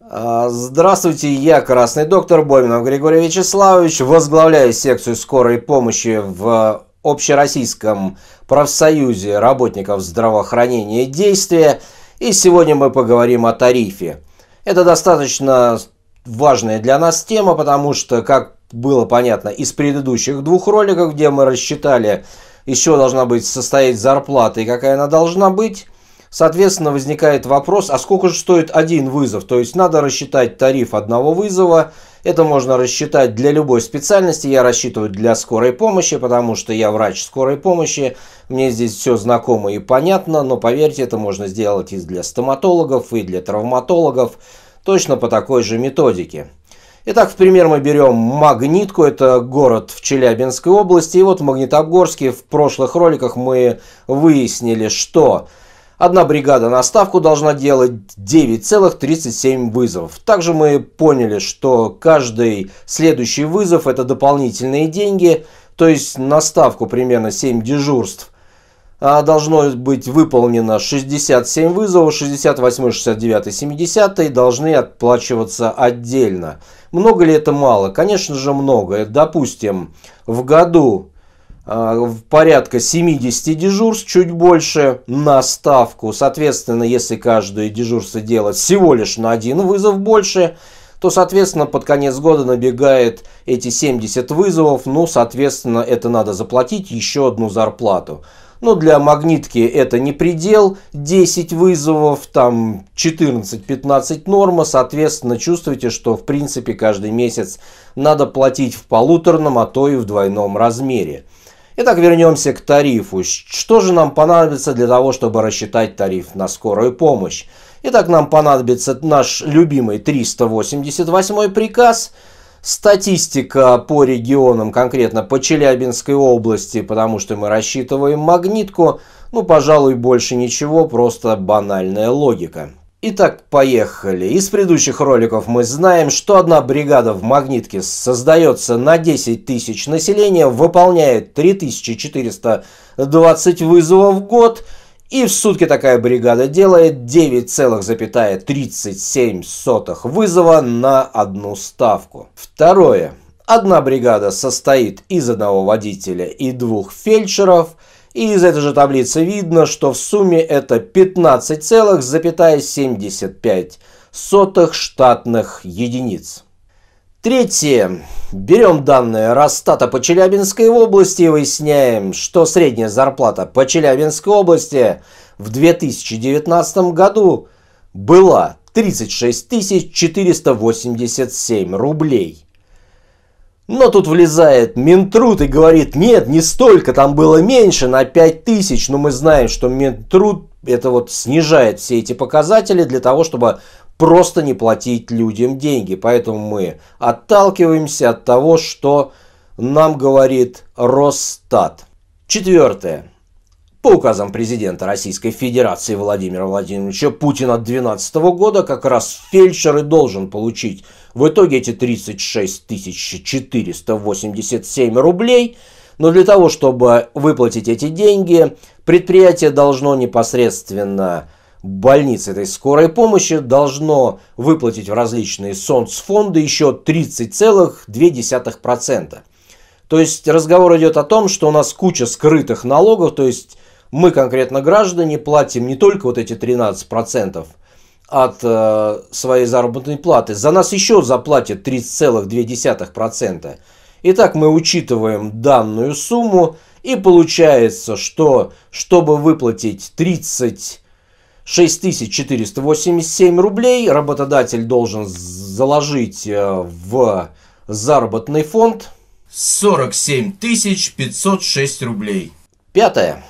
А, здравствуйте, я Красный доктор Боминов Григорий Вячеславович, возглавляю секцию скорой помощи в Общероссийском профсоюзе работников здравоохранения «Действия». И сегодня мы поговорим о тарифе. Это достаточно важная для нас тема, потому что, как было понятно из предыдущих двух роликов, где мы рассчитали, еще должна быть состоять зарплата и какая она должна быть, Соответственно, возникает вопрос, а сколько же стоит один вызов? То есть надо рассчитать тариф одного вызова. Это можно рассчитать для любой специальности. Я рассчитываю для скорой помощи, потому что я врач скорой помощи. Мне здесь все знакомо и понятно, но поверьте, это можно сделать и для стоматологов, и для травматологов. Точно по такой же методике. Итак, в пример мы берем Магнитку, это город в Челябинской области. И вот в Магнитогорске в прошлых роликах мы выяснили, что Одна бригада на ставку должна делать 9,37 вызовов. Также мы поняли, что каждый следующий вызов это дополнительные деньги, то есть на ставку примерно 7 дежурств а, должно быть выполнено 67 вызовов, 68, 69, 70 должны отплачиваться отдельно. Много ли это мало? Конечно же много. Допустим, в году Э, порядка 70 дежурств, чуть больше на ставку. Соответственно, если каждое дежурство делать всего лишь на один вызов больше, то, соответственно, под конец года набегает эти 70 вызовов. Ну, соответственно, это надо заплатить еще одну зарплату. Но для магнитки это не предел. 10 вызовов, там 14-15 норма. Соответственно, чувствуете, что в принципе каждый месяц надо платить в полуторном, а то и в двойном размере. Итак, вернемся к тарифу. Что же нам понадобится для того, чтобы рассчитать тариф на скорую помощь? Итак, нам понадобится наш любимый 388 приказ, статистика по регионам, конкретно по Челябинской области, потому что мы рассчитываем магнитку. Ну, пожалуй, больше ничего, просто банальная логика. Итак, поехали. Из предыдущих роликов мы знаем, что одна бригада в магнитке создается на 10 тысяч населения, выполняет 3420 вызовов в год, и в сутки такая бригада делает 9,37 вызова на одну ставку. Второе. Одна бригада состоит из одного водителя и двух фельдшеров – и из этой же таблицы видно, что в сумме это 15,75 штатных единиц. Третье. Берем данные Росстата по Челябинской области и выясняем, что средняя зарплата по Челябинской области в 2019 году была 36 487 рублей – но тут влезает Минтруд и говорит, нет, не столько, там было меньше, на 5000. Но мы знаем, что Минтруд это вот снижает все эти показатели для того, чтобы просто не платить людям деньги. Поэтому мы отталкиваемся от того, что нам говорит Росстат. Четвертое. По указам президента Российской Федерации Владимира Владимировича Путина 2012 года как раз фельдшер и должен получить в итоге эти 36 487 рублей, но для того, чтобы выплатить эти деньги, предприятие должно непосредственно больнице этой скорой помощи должно выплатить в различные соцфонды еще 30,2%. То есть разговор идет о том, что у нас куча скрытых налогов, то есть мы конкретно граждане платим не только вот эти 13%, от э, своей заработной платы. За нас еще заплатят 30,2%. Итак, мы учитываем данную сумму. И получается, что чтобы выплатить 30 6487 рублей работодатель должен заложить э, в заработный фонд 47 506 рублей. Пятое.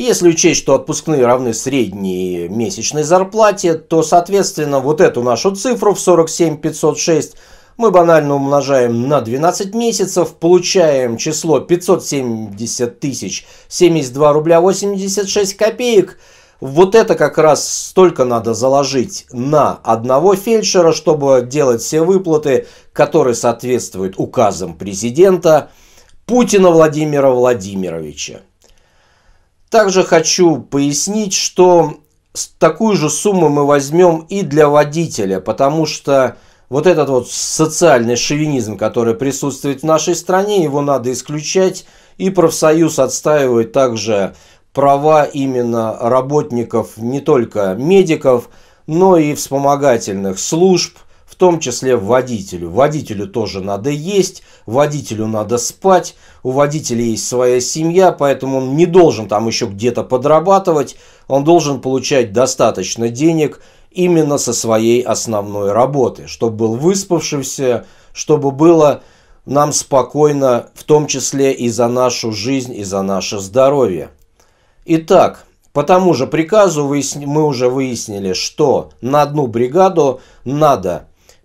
Если учесть, что отпускные равны средней месячной зарплате, то, соответственно, вот эту нашу цифру в 47 506 мы банально умножаем на 12 месяцев, получаем число 570 тысяч 72 рубля 86 копеек. Вот это как раз столько надо заложить на одного фельдшера, чтобы делать все выплаты, которые соответствуют указам президента Путина Владимира Владимировича. Также хочу пояснить, что такую же сумму мы возьмем и для водителя, потому что вот этот вот социальный шовинизм, который присутствует в нашей стране, его надо исключать, и профсоюз отстаивает также права именно работников, не только медиков, но и вспомогательных служб – том числе водителю. Водителю тоже надо есть, водителю надо спать, у водителя есть своя семья, поэтому он не должен там еще где-то подрабатывать, он должен получать достаточно денег именно со своей основной работы, чтобы был выспавшимся, чтобы было нам спокойно, в том числе и за нашу жизнь, и за наше здоровье. Итак, по тому же приказу мы уже выяснили, что на одну бригаду надо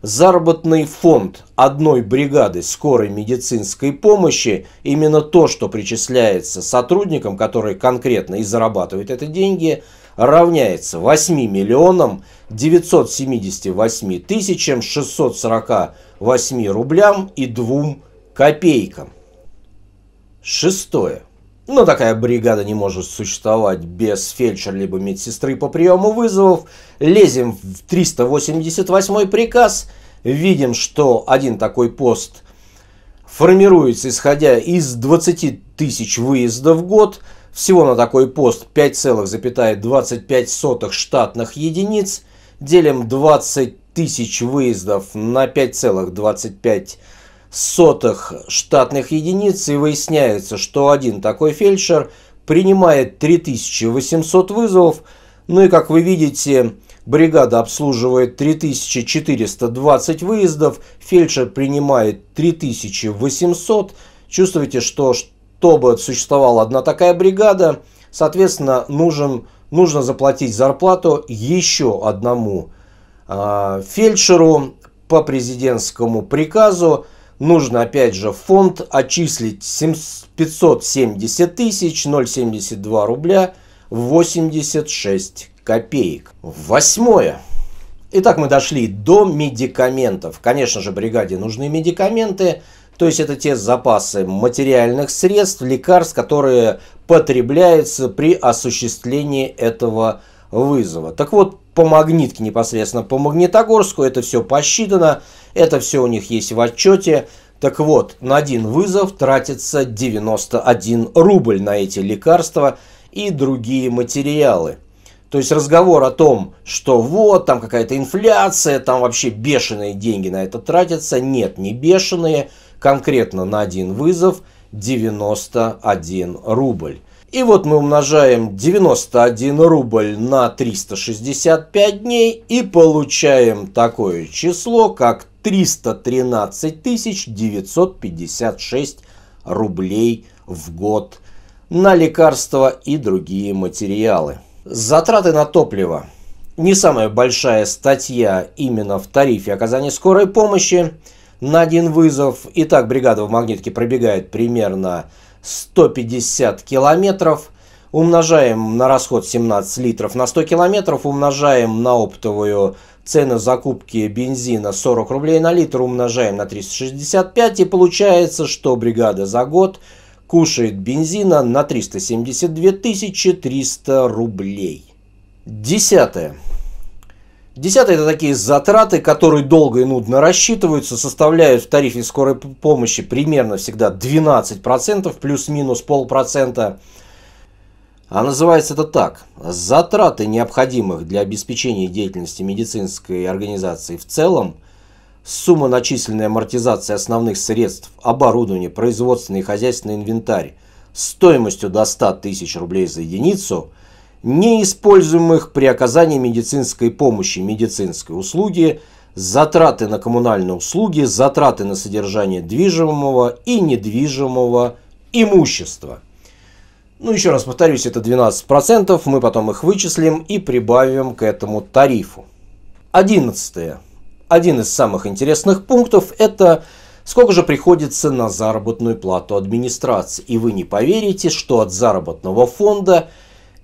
Заработный фонд одной бригады скорой медицинской помощи, именно то, что причисляется сотрудникам, которые конкретно и зарабатывают эти деньги, равняется 8 миллионам 978 тысячам 648 рублям и 2 копейкам. Шестое. Но ну, такая бригада не может существовать без фельдшер либо медсестры по приему вызовов. Лезем в 388 приказ, видим, что один такой пост формируется, исходя из 20 тысяч выездов в год. Всего на такой пост 5,25 штатных единиц. Делим 20 тысяч выездов на 5,25 сотых штатных единиц и выясняется, что один такой фельдшер принимает 3800 вызовов. Ну и как вы видите, бригада обслуживает 3420 выездов, фельдшер принимает 3800. Чувствуете, что чтобы существовала одна такая бригада, соответственно, нужен, нужно заплатить зарплату еще одному э, фельдшеру по президентскому приказу. Нужно опять же фонд отчислить 570 тысяч 0,72 рубля 86 копеек. Восьмое. Итак, мы дошли до медикаментов. Конечно же, бригаде нужны медикаменты. То есть это те запасы материальных средств, лекарств, которые потребляются при осуществлении этого вызова. Так вот, по магнитке непосредственно, по Магнитогорску. Это все посчитано, это все у них есть в отчете. Так вот, на один вызов тратится 91 рубль на эти лекарства и другие материалы. То есть разговор о том, что вот, там какая-то инфляция, там вообще бешеные деньги на это тратятся. Нет, не бешеные. Конкретно на один вызов 91 рубль. И вот мы умножаем 91 рубль на 365 дней и получаем такое число, как 313 956 рублей в год на лекарства и другие материалы. Затраты на топливо. Не самая большая статья именно в тарифе оказания скорой помощи на один вызов. Итак, бригада в магнитке пробегает примерно 150 километров. Умножаем на расход 17 литров на 100 километров, умножаем на оптовую цену закупки бензина 40 рублей на литр, умножаем на 365 и получается, что бригада за год кушает бензина на 372 300 рублей. Десятое. Десятое – это такие затраты, которые долго и нудно рассчитываются, составляют в тарифе скорой помощи примерно всегда 12%, плюс-минус полпроцента. А называется это так. Затраты, необходимых для обеспечения деятельности медицинской организации в целом, сумма начисленной амортизации основных средств, оборудования, производственный и хозяйственный инвентарь стоимостью до 100 тысяч рублей за единицу – неиспользуемых при оказании медицинской помощи, медицинской услуги, затраты на коммунальные услуги, затраты на содержание движимого и недвижимого имущества. Ну, еще раз повторюсь, это 12%, мы потом их вычислим и прибавим к этому тарифу. одиннадцатое Один из самых интересных пунктов – это сколько же приходится на заработную плату администрации. И вы не поверите, что от заработного фонда –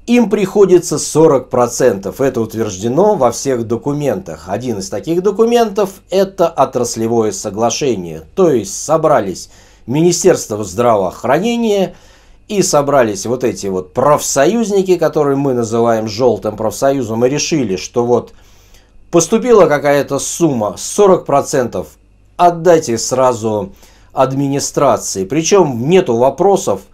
им приходится 40%. Это утверждено во всех документах. Один из таких документов – это отраслевое соглашение. То есть собрались Министерство здравоохранения и собрались вот эти вот профсоюзники, которые мы называем желтым профсоюзом, и решили, что вот поступила какая-то сумма 40%, отдайте сразу администрации. Причем нету вопросов –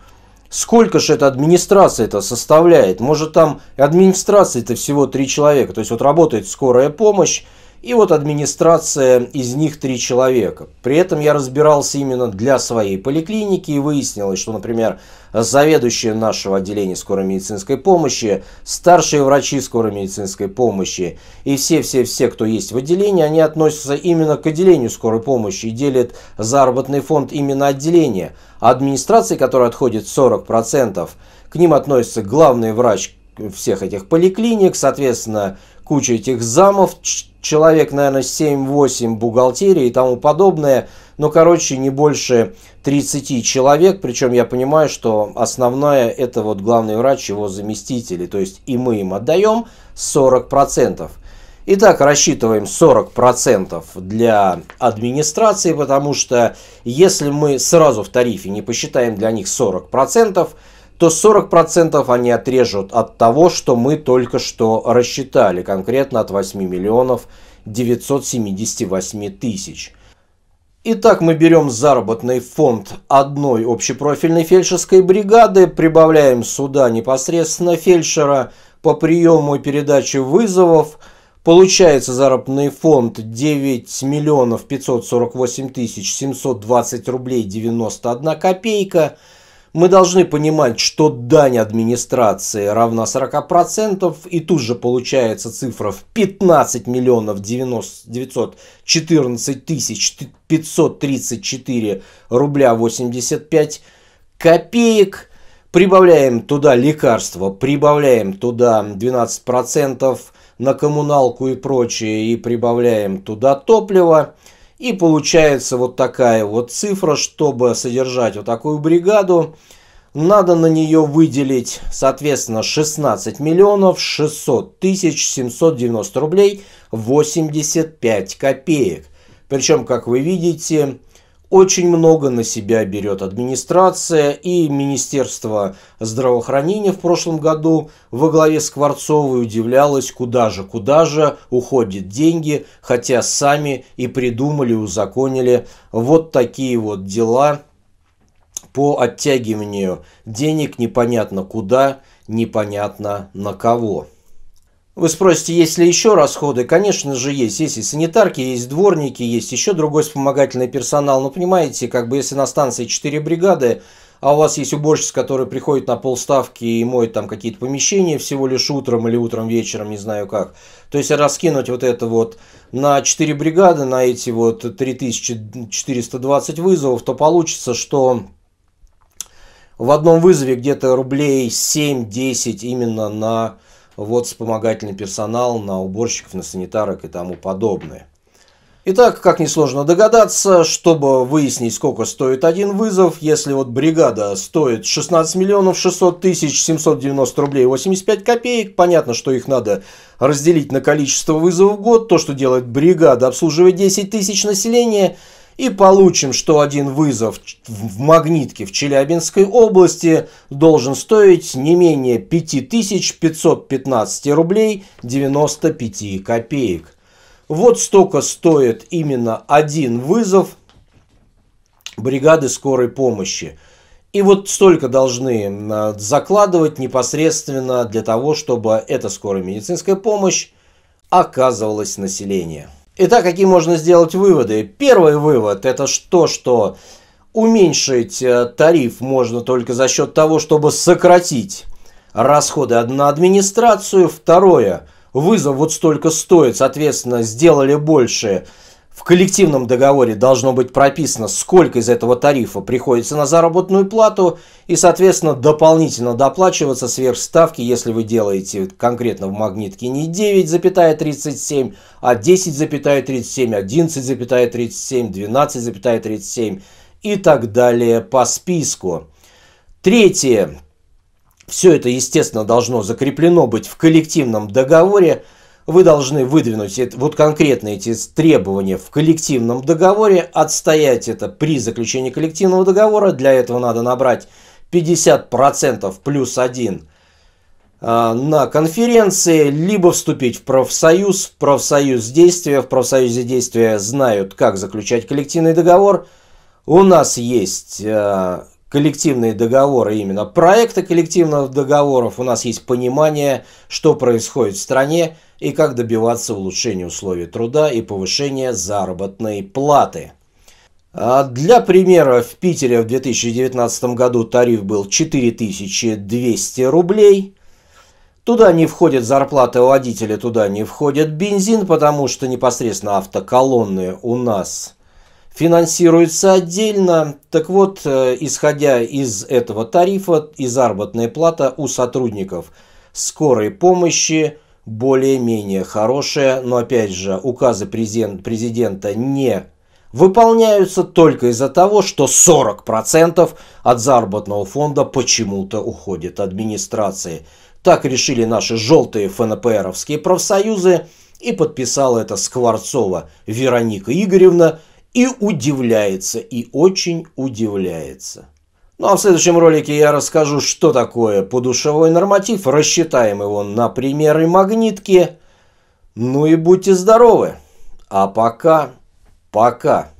Сколько же эта администрация это составляет? Может там администрации это всего три человека. То есть вот работает скорая помощь, и вот администрация, из них три человека. При этом я разбирался именно для своей поликлиники и выяснилось, что, например, заведующая нашего отделения скорой медицинской помощи, старшие врачи скорой медицинской помощи и все-все-все, кто есть в отделении, они относятся именно к отделению скорой помощи и делят заработный фонд именно отделения. А администрации, которая отходит 40%, к ним относится главный врач всех этих поликлиник, соответственно, куча этих замов, человек, наверное, 7-8 бухгалтерии и тому подобное. Но, короче, не больше 30 человек. Причем я понимаю, что основное это вот главный врач, его заместители. То есть и мы им отдаем 40%. Итак, рассчитываем 40% для администрации, потому что если мы сразу в тарифе не посчитаем для них 40%, то 40% они отрежут от того, что мы только что рассчитали, конкретно от 8 миллионов 978 тысяч. Итак, мы берем заработный фонд одной общепрофильной фельдшерской бригады, прибавляем сюда непосредственно фельдшера по приему и передаче вызовов, Получается заработный фонд 9 миллионов 548 тысяч 720 рублей 91 копейка – мы должны понимать, что дань администрации равна 40%, и тут же получается цифра в 15 миллионов 90, 914 тысяч 534 рубля 85 копеек. Прибавляем туда лекарства, прибавляем туда 12% на коммуналку и прочее, и прибавляем туда топливо – и получается вот такая вот цифра, чтобы содержать вот такую бригаду, надо на нее выделить, соответственно, 16 миллионов 600 тысяч 790 рублей 85 копеек. Причем, как вы видите, очень много на себя берет администрация и Министерство здравоохранения в прошлом году во главе с удивлялось, куда же, куда же уходят деньги, хотя сами и придумали, узаконили вот такие вот дела по оттягиванию денег непонятно куда, непонятно на кого. Вы спросите, есть ли еще расходы? Конечно же есть. Есть и санитарки, есть дворники, есть еще другой вспомогательный персонал. Но ну, понимаете, как бы если на станции 4 бригады, а у вас есть уборщица, который приходит на полставки и моет там какие-то помещения всего лишь утром или утром вечером, не знаю как. То есть раскинуть вот это вот на 4 бригады, на эти вот 3420 вызовов, то получится, что в одном вызове где-то рублей 7-10 именно на вот вспомогательный персонал на уборщиков, на санитарок и тому подобное. Итак, как несложно догадаться, чтобы выяснить, сколько стоит один вызов, если вот бригада стоит 16 миллионов 600 тысяч 790 рублей 85 копеек, понятно, что их надо разделить на количество вызовов в год, то, что делает бригада, обслуживает 10 тысяч населения – и получим, что один вызов в магнитке в Челябинской области должен стоить не менее 5515 рублей 95 копеек. Вот столько стоит именно один вызов бригады скорой помощи. И вот столько должны а, закладывать непосредственно для того, чтобы эта скорая медицинская помощь оказывалась населению. Итак, какие можно сделать выводы? Первый вывод – это то, что уменьшить э, тариф можно только за счет того, чтобы сократить расходы на администрацию. Второе – вызов вот столько стоит, соответственно, сделали больше – в коллективном договоре должно быть прописано, сколько из этого тарифа приходится на заработную плату и, соответственно, дополнительно доплачиваться сверх ставки, если вы делаете конкретно в магнитке не 9,37, а 10,37, 11,37, 12,37 и так далее по списку. Третье. Все это, естественно, должно закреплено быть в коллективном договоре – вы должны выдвинуть вот конкретно эти требования в коллективном договоре, отстоять это при заключении коллективного договора. Для этого надо набрать 50% плюс 1 а, на конференции, либо вступить в профсоюз. В профсоюз действия, в профсоюзе действия знают, как заключать коллективный договор. У нас есть а, коллективные договоры именно, проекты коллективных договоров, у нас есть понимание, что происходит в стране и как добиваться улучшения условий труда и повышения заработной платы. А для примера, в Питере в 2019 году тариф был 4200 рублей. Туда не входит зарплата водителя, туда не входит бензин, потому что непосредственно автоколонны у нас финансируется отдельно. Так вот, э, исходя из этого тарифа и заработная плата у сотрудников скорой помощи более-менее хорошая, но опять же указы президента не выполняются только из-за того, что 40% от заработного фонда почему-то уходит администрации. Так решили наши желтые ФНПРовские профсоюзы и подписала это Скворцова Вероника Игоревна, и удивляется, и очень удивляется. Ну а в следующем ролике я расскажу, что такое подушевой норматив, рассчитаем его на примеры магнитки. Ну и будьте здоровы. А пока, пока.